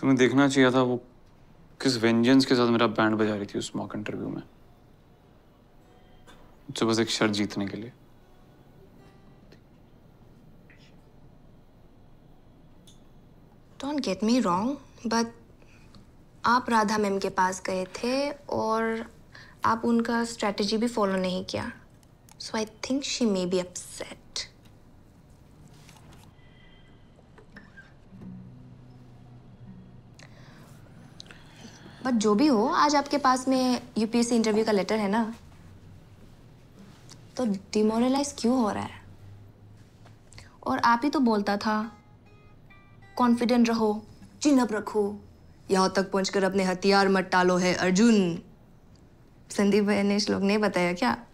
तुम्हें देखना चाहिए था वो किस वेंजेंस के साथ मेरा बैंड बजा रही थी उस मॉक इंटरव्यू में मुझसे बस एक शर्त जीतने के लिए don't get me wrong but आप राधा मैम के पास गए थे और आप उनका स्ट्रेटजी भी फॉलो नहीं किया so I think she may be upset but जो भी हो आज आपके पास में यूपीएससी इंटरव्यू का लेटर है ना तो डिमोरलाइज क्यों हो रहा है और आप ही तो बोलता था कॉन्फिडेंट रहो चिन्हप रखो यहाँ तक पहुंचकर अपने हथियार मत टालो है अर्जुन संदीप भैया ने इस लोग नहीं बताया क्या